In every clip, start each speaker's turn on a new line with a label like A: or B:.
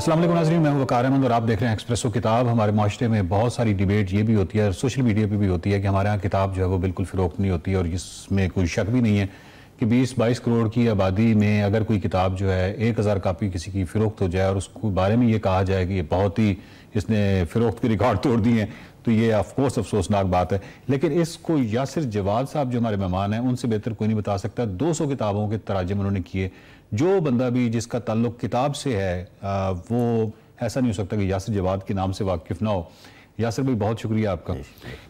A: असल नाजरीन मैं वकार अहमद और आप देख रहे हैं एक्सप्रेसो किताब हमारे माशरे में बहुत सारी डिबेट ये भी होती है और सोशल मीडिया पे भी होती है कि हमारे यहाँ किताब जो है वो बिल्कुल फ़रोख्त नहीं होती और इसमें कोई शक भी नहीं है कि 20-22 करोड़ की आबादी में अगर कोई किताब जो है एक हज़ार कापी किसी की फ़रोख्त हो जाए और उसको बारे में ये कहा जाए कि ये बहुत ही इसने फ़रोख्त के रिकॉर्ड तोड़ दिए हैं तो ये ऑफकोर्स अफसोसनाक बात है लेकिन इसको यासिर जवाब साहब जो हमारे मेहमान हैं उनसे बेहतर कोई नहीं बता सकता सौ किताबों के तराजम उन्होंने किए जो बंदा भी जिसका ताल्लुक किताब से है आ, वो ऐसा नहीं हो सकता कि यासर जवाद के नाम से वाकिफ ना हो यासर भाई बहुत शुक्रिया आपका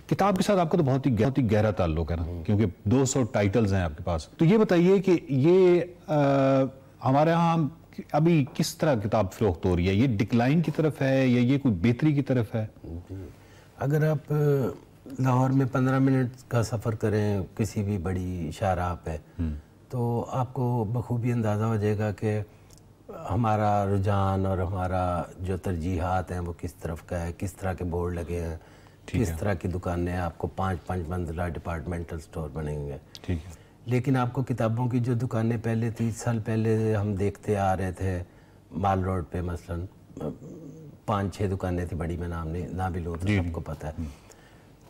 A: किताब के साथ आपका तो बहुत ही बहुत ही गहरा ताल्लुक है ना हम्म। क्योंकि 200 टाइटल्स हैं आपके पास तो ये बताइए कि ये आ, हमारे यहाँ अभी किस तरह किताब फरोख्त हो रही है ये डिक्लाइन की तरफ है या ये कोई बेहतरी की
B: तरफ है अगर आप लाहौर में पंद्रह मिनट का सफ़र करें किसी भी बड़ी शाहरा पे हम्म। तो आपको बखूबी अंदाज़ा हो जाएगा कि हमारा रुझान और हमारा जो तरजीहत हैं वो किस तरफ का है किस तरह के बोर्ड लगे हैं किस तरह की दुकानें आपको पाँच पाँच मंजिला डिपार्टमेंटल स्टोर बनेंगे ठीक है लेकिन आपको किताबों की जो दुकानें पहले तीस साल पहले हम देखते आ रहे थे माल रोड पे मसलन पाँच छः दुकानें थी बड़ी मैं नाम नहीं ना भी लूँ तो सबको पता है हम्म।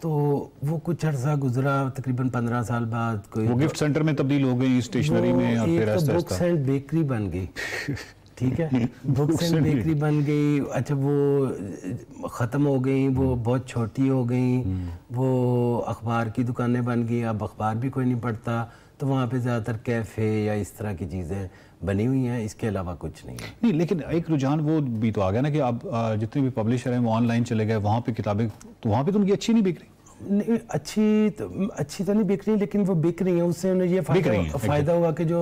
B: तो वो कुछ अर्सा गुजरा तकरीबन पंद्रह साल बाद कोई वो गिफ्ट तो-
A: सेंटर में तब्दील हो गई स्टेशनरी में फिर तो बुक्स
B: एंड बेकरी बन गई ठीक है बुक्स एंड बेकरी बन गई अच्छा वो ख़त्म हो गई वो हम्म। बहुत छोटी हो गई हम्म। वो अखबार की दुकानें बन गई अब अखबार भी कोई नहीं पढ़ता तो वहाँ पे ज़्यादातर कैफ़े या इस तरह की चीज़ें बनी हुई हैं इसके अलावा कुछ नहीं है
A: नहीं लेकिन एक रुझान वो भी तो आ गया ना कि आप जितने भी पब्लिशर हैं वो ऑनलाइन
B: चले गए वहाँ पे किताबें तो वहाँ पे तो उनकी अच्छी नहीं बिक रही नहीं, अच्छी तो, अच्छी तो नहीं बिक रही लेकिन वो बिक रही है उससे उन्हें ये फायदा, फायदा हुआ कि जो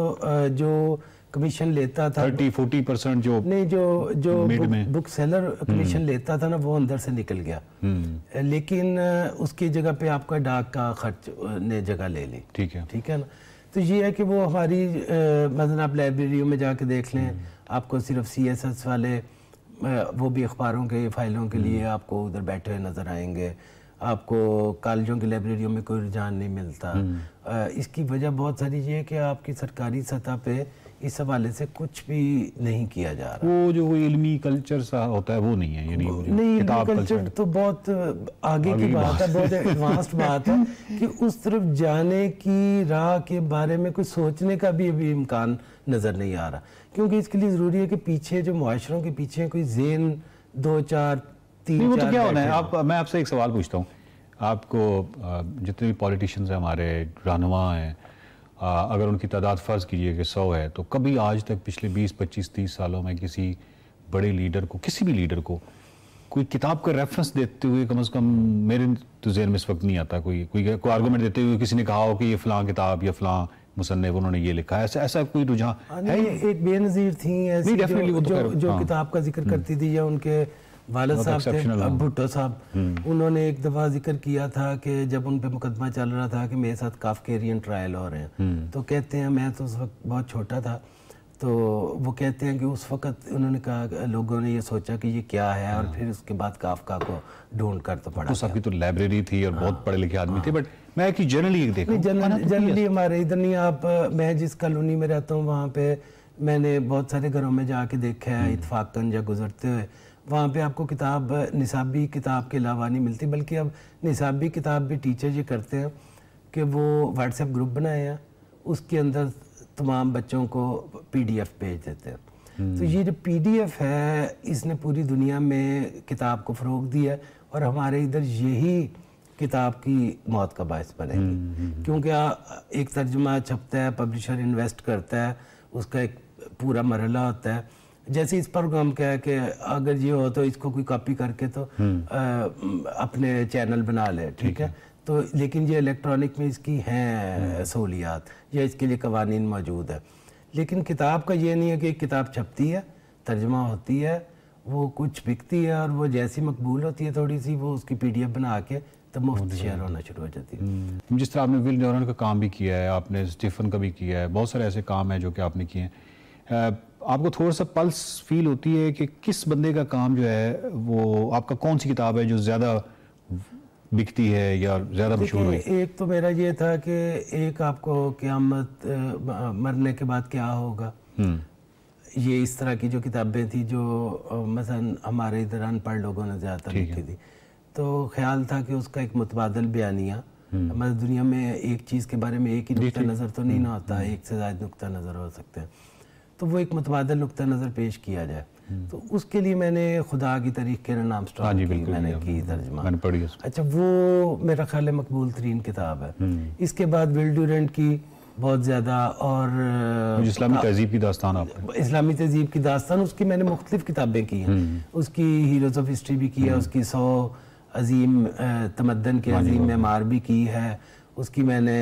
B: जो कमीशन लेता था थर्टी फोर्टी परसेंट जो नहीं जो जो बुक सेलर कमीशन लेता था ना वो अंदर से निकल गया हम्म। लेकिन उसकी जगह पे आपका डाक का खर्च ने जगह ले ली ठीक है ठीक है ना तो ये है कि वो हमारी मतलब आप लाइब्रेरियों में जाके देख लें हम्म। आपको सिर्फ सी एस एस वाले वो भी अखबारों के फाइलों के लिए हम्म। आपको उधर बैठे हुए नज़र आएंगे आपको कॉलेजों की लाइब्रेरियों में कोई रुझान नहीं मिलता हम्म। इसकी वजह बहुत सारी ये है कि आपकी सरकारी सतह पे इस हवाले से कुछ भी नहीं किया जा
A: रहा वो जो कोई इल्मी कल्चर सा होता है वो नहीं है यानी नहीं किताब कल्चर,
B: तो बहुत आगे, आगे की बात, है बहुत एडवांस्ड बात है कि उस तरफ जाने की राह के बारे में कुछ सोचने का भी अभी इम्कान नज़र नहीं आ रहा क्योंकि इसके लिए ज़रूरी है कि पीछे जो माशरों के पीछे कोई जेन दो चार तीन वो तो क्या होना है आप
A: मैं आपसे एक सवाल पूछता हूँ आपको जितने भी पॉलिटिशियंस हैं हमारे रहनुमा हैं अगर उनकी तादाद फ़र्ज़ कीजिए कि सौ है तो कभी आज तक पिछले बीस पच्चीस तीस सालों में किसी बड़े लीडर को किसी भी लीडर को कोई किताब का रेफरेंस देते हुए कम से कम मेरे तो जहन में इस वक्त नहीं आता कोई कोई कोई आर्गूमेंट देते हुए किसी ने कहा हो कि ये फलां किताब या फलां मुसनफ उन्होंने ये लिखा ऐसा ऐसा कोई रुझान हाँ, है
B: एक बेनज़ीर थी ऐसी जो, तो जो, जो, जो हाँ। किताब का जिक्र हम्म। करती थी या उनके वालद साहब थे अब भुट्टो साहब हम्म। उन्होंने एक दफ़ा जिक्र किया था कि जब उन पर मुकदमा चल रहा था कि मेरे साथ काफकेरियन ट्रायल हो रहे हैं हम्म। तो कहते हैं मैं तो उस वक्त बहुत छोटा था तो वो कहते हैं कि उस वक्त उन्होंने कहा लोगों ने ये सोचा कि ये क्या है और हाँ। फिर उसके बाद काफका को ढूंढ कर तो पड़ा
A: साहब तो लाइब्रेरी थी और बहुत हाँ। पढ़े लिखे आदमी थे बट हाँ। मैं कि जनरली
B: देखा जनरली तो हमारे इधर नहीं आप मैं जिस कॉलोनी में रहता हूँ वहाँ पे मैंने बहुत सारे घरों में जाके देखा है हम्म। इतफाकन या गुजरते हुए वहाँ पे आपको किताब निसाबी किताब के अलावा नहीं मिलती बल्कि अब निसाबी किताब भी टीचर ये करते हैं कि वो व्हाट्सएप ग्रुप बनाए हैं उसके अंदर तमाम बच्चों को पीडीएफ भेज देते हैं तो हम्म। ये जो पीडीएफ है इसने पूरी दुनिया में किताब को फ़रोग दिया और हमारे इधर यही किताब की मौत का बायस बनेगी हम्म, हम्म, क्योंकि एक तर्जुमा छपता है पब्लिशर इन्वेस्ट करता है उसका एक पूरा मरला होता है जैसे इस पर हम है कि अगर ये हो तो इसको कोई कॉपी करके तो आ, हम्म। अपने चैनल बना ले ठीक है तो लेकिन ये इलेक्ट्रॉनिक में इसकी हैं हम्म। सहूलियात या इसके लिए कवानीन मौजूद है लेकिन किताब का ये नहीं है कि एक किताब छपती है तर्जमा होती है वो कुछ बिकती है और वो जैसी मकबूल होती है थोड़ी सी वो उसकी पी बना के तो मुफ्त शेयर होना शुरू हो जाती है हम्म। जिस तरह आपने विल जॉर्डन
A: का काम भी किया है आपने स्टीफन का भी किया है बहुत सारे ऐसे काम हैं जो कि आपने किए हैं आपको थोड़ा सा पल्स फील होती है कि किस बंदे का काम जो है वो आपका कौन सी किताब है जो ज़्यादा बिकती है या ज़्यादा मशहूर है
B: एक तो मेरा ये था कि एक आपको क्यामत मरने के बाद क्या होगा हम्म। ये इस तरह की जो किताबें थी जो मसलन हमारे इधर अनपढ़ लोगों ने ज्यादा लिखी थी तो ख्याल था कि उसका एक मुतबादल बयानिया हम्म। मतलब दुनिया में एक चीज़ के बारे में एक ही नुकता नज़र तो नहीं ना होता हम्म। एक से ज़्यादा नुकता नज़र हो सकते हैं तो वो एक मतबादल नुकतः नज़र पेश किया जाए हम्म। तो उसके लिए मैंने खुदा की तारीख के नाम हाँ की मैंने की तर्जमा अच्छा वो मेरा ख्याल मकबूल तरीन किताब है हम्म। इसके बाद विल डूरेंट की बहुत ज़्यादा और इस्लामी
A: तहजीब की दास्तान आप
B: इस्लामी तहजीब की दास्तान उसकी मैंने मुख्तलिफ किताबें की हैं हम्म। उसकी हीरोज़ ऑफ हिस्ट्री भी की है उसकी सौ अजीम तमदन के हाँ अजीम हाँ। मेमार भी की है उसकी मैंने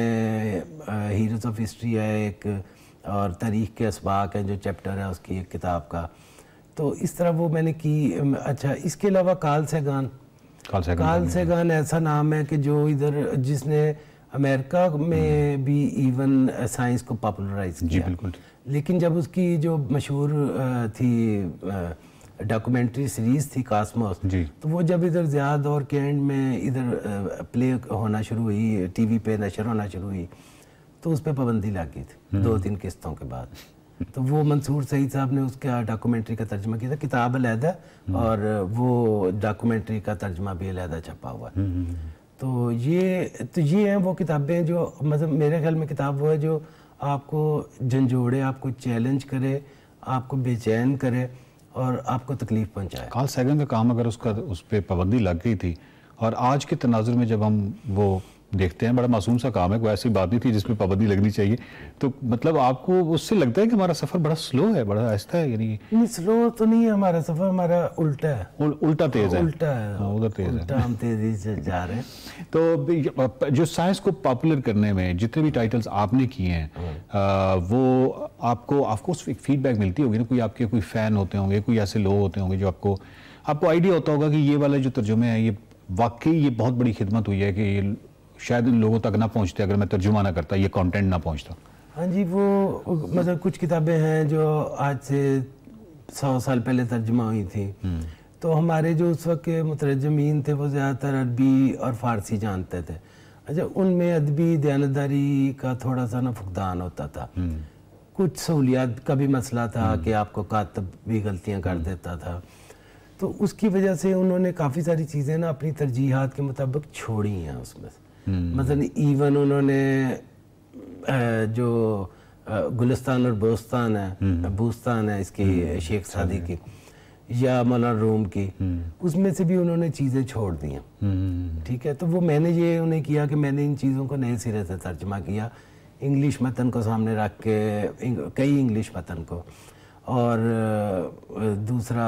B: हीरोज़ ऑफ हिस्ट्री है एक और तारीख़ के इसबाक हैं जो चैप्टर है उसकी एक किताब का तो इस तरह वो मैंने की अच्छा इसके अलावा काल सैगान काल सैगान, काल ऐसा नाम है कि जो इधर जिसने अमेरिका में हम्म। भी इवन साइंस को पॉपुलराइज किया जी बिल्कुल लेकिन जब उसकी जो मशहूर थी डॉक्यूमेंट्री सीरीज़ थी कास्मोस तो वो जब इधर ज़्यादा और के एंड में इधर प्ले होना शुरू हुई टीवी पे नशर होना शुरू हुई तो उस पर पाबंदी लग गई थी हम्म। दो तीन किस्तों के बाद तो वो मंसूर सईद साहब ने उसका डॉक्यूमेंट्री का तर्जमा किया था किताब अलहदा हम्म। और वो डॉक्यूमेंट्री का तर्जमा भी अलहदा छपा हुआ हम्म, तो ये तो ये हैं वो किताबें जो मतलब मेरे ख्याल में किताब वो है जो आपको झंझोड़े आपको चैलेंज करे आपको बेचैन करे और आपको तकलीफ पहुंचाए कार्ल सैगन का काम अगर उसका उस पर पाबंदी
A: लग गई थी और आज के तनाजुर में जब हम वो देखते हैं बड़ा मासूम सा काम है कोई ऐसी बात नहीं थी जिसमें पाबंदी लगनी चाहिए तो मतलब आपको उससे लगता है कि हमारा सफर बड़ा स्लो है बड़ा आहिस्ता है यानी
B: नहीं स्लो तो नहीं है हमारा सफर हमारा उल्टा है
A: उल, उल्टा तेज है उल्टा है हाँ, उधर तेज उल्टा है हम
B: तेजी से जा रहे हैं
A: तो जो साइंस को पॉपुलर करने में जितने भी टाइटल्स आपने किए हैं हाँ। वो आपको आपको एक फीडबैक मिलती होगी ना कोई आपके कोई फैन होते होंगे कोई ऐसे लोग होते होंगे जो आपको आपको आइडिया होता होगा कि ये वाला जो तर्जुमे हैं ये वाकई ये बहुत बड़ी खिदमत हुई है कि ये शायद इन लोगों तक ना पहुँचते अगर मैं तर्जुमा ना करता ये कॉन्टेंट ना पहुँचता
B: हाँ जी वो मतलब कुछ किताबें हैं जो आज से सौ साल पहले तर्जुमा हुई थी हम्म। तो हमारे जो उस वक्त के मुतरजमीन थे वो ज़्यादातर अरबी और फारसी जानते थे अच्छा उनमें अदबी दयानतदारी का थोड़ा सा ना फुकदान होता था हम्म। कुछ सहूलियात का भी मसला था हम्म। कि आपको कातब भी गलतियाँ कर देता था तो उसकी वजह से उन्होंने काफ़ी सारी चीज़ें ना अपनी तरजीहत के मुताबिक छोड़ी हैं उसमें से हम्म। मतलब इवन उन्होंने जो गुलिस्तान और बोस्तान है हम्म। बूस्तान है इसकी हम्म। शेख अच्छा सादी की या मना रोम की उसमें से भी उन्होंने चीज़ें छोड़ दी ठीक है तो वो मैंने ये उन्हें किया कि मैंने इन चीज़ों को नए सिरे से तर्जमा किया इंग्लिश मतन को सामने रख के कई इंग्लिश मतन को और दूसरा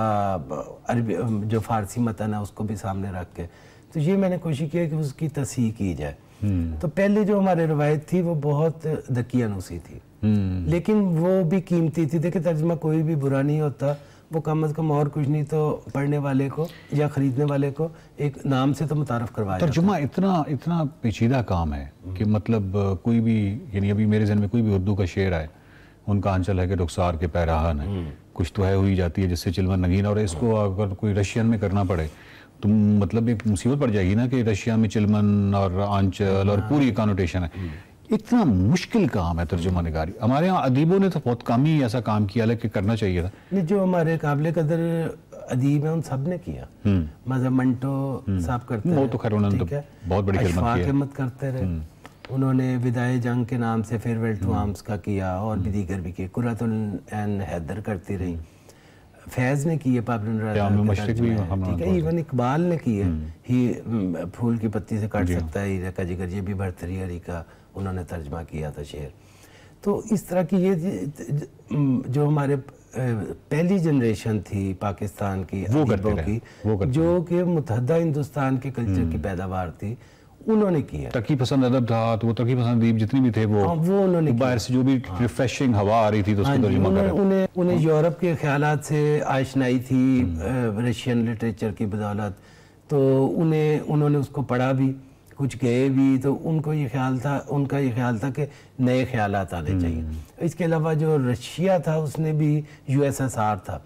B: अरबी जो फारसी मतन है उसको भी सामने रख के तो ये मैंने कोशिश किया कि उसकी तस्ह की जाए हम्म। तो पहले जो हमारे रवायत थी वो बहुत दकियानुसी नुसी थी हम्म। लेकिन वो भी कीमती थी देखिए तर्जमा कोई भी बुरा नहीं होता वो कम अज़ कम और कुछ नहीं तो पढ़ने वाले को या ख़रीदने वाले को एक नाम से तो मुतारफ़ करवाया
A: तर्जुमा इतना इतना पेचीदा काम है कि मतलब कोई भी यानी अभी मेरे जहन में कोई भी उर्दू का शेर आए उनका आंचल है कि रुखसार के पैराहन है हम्म। कुछ तो है हुई जाती है जिससे चिलवन नगीन और इसको अगर कोई रशियन में करना पड़े तो मतलब एक मुसीबत पड़ जाएगी ना कि रशिया में चिलमन और आंचल और हाँ। पूरी कानोटेशन है हम्म। इतना मुश्किल काम है तर्जुमा नगारी हमारे यहाँ अदीबों ने तो बहुत कम ही ऐसा काम किया लेकिन करना चाहिए था
B: जो हमारे काबिल कदर अदीब है उन सब ने किया हम्म। मजहब मंटो हम्म। साहब करते वो तो खैर उन्होंने तो बहुत बड़ी खिदमत करते रहे उन्होंने विदाई जंग के नाम से फेयरवेल टू आर्म्स का किया और भी दीगर भी किया कुरतुल एन हैदर करती रही फैज़ ने की है पाबलो ठीक है इवन इकबाल ने की है हम्म। ही हम्म, फूल की पत्ती से काट हाँ। सकता है हीरा का जिगर ये भी भरतरी हरी का उन्होंने तर्जमा किया था शेर तो इस तरह की ये हम्म, जो हमारे पहली जनरेशन थी पाकिस्तान की वो की वो जो कि मुतहदा हिंदुस्तान के कल्चर की पैदावार थी उन्होंने की है तकी पसंद अदब था तो वो तकी पसंद दीप
A: जितनी भी थे वो आ, हाँ, वो उन्होंने बाहर से जो भी रिफ्रेशिंग हाँ। हवा आ रही थी तो उसको हाँ तर्जुमा
B: उन्हें उन्हें यूरोप के ख्याल से आशनाई थी हम्म। रशियन लिटरेचर की बदौलत तो उन्हें उन्होंने उसको पढ़ा भी कुछ गए भी तो उनको ये ख्याल था उनका ये ख्याल था कि नए ख्याल आने हम्म। चाहिए इसके अलावा जो रशिया था उसने भी यूएसएसआर था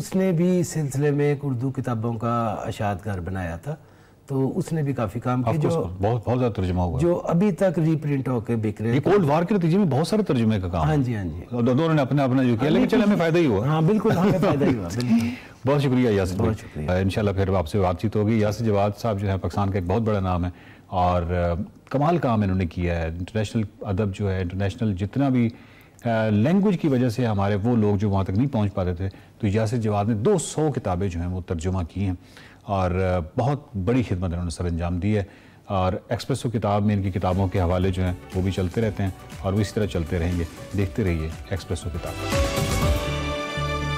B: उसने भी इस सिलसिले में एक उर्दू किताबों का अशादगार बनाया था तो उसने भी काफी काम किया जो
A: बहुत बहुत ज्यादा तर्जुमा हुआ जो
B: अभी तक रीप्रिंट होकर बिक रहे हैं कोल्ड वार के नतीजे में बहुत सारे तर्जुमे का काम हाँ जी हाँ जी और दोनों ने अपना अपना जो किया लेकिन चले हमें फायदा ही हुआ हाँ बिल्कुल हमें फायदा ही हुआ
A: बहुत शुक्रिया यासिर बहुत शुक्रिया इंशाल्लाह फिर आपसे बातचीत होगी यासिर जवाद साहब जो है पाकिस्तान का एक बहुत बड़ा नाम है और कमाल काम इन्होंने किया है इंटरनेशनल अदब जो है इंटरनेशनल जितना भी लैंग्वेज की वजह से हमारे वो लोग जो वहाँ तक नहीं पहुँच पाते थे तो यासिर जवाद ने 200 किताबें जो हैं वो तर्जुमा की हैं और बहुत बड़ी खिदमत इन्होंने सर अंजाम दी है और एक्सप्रेसो किताब में इनकी किताबों के हवाले जो हैं वो
B: भी चलते रहते हैं और वो इसी तरह चलते रहेंगे देखते रहिए एक्सप्रेसो किताब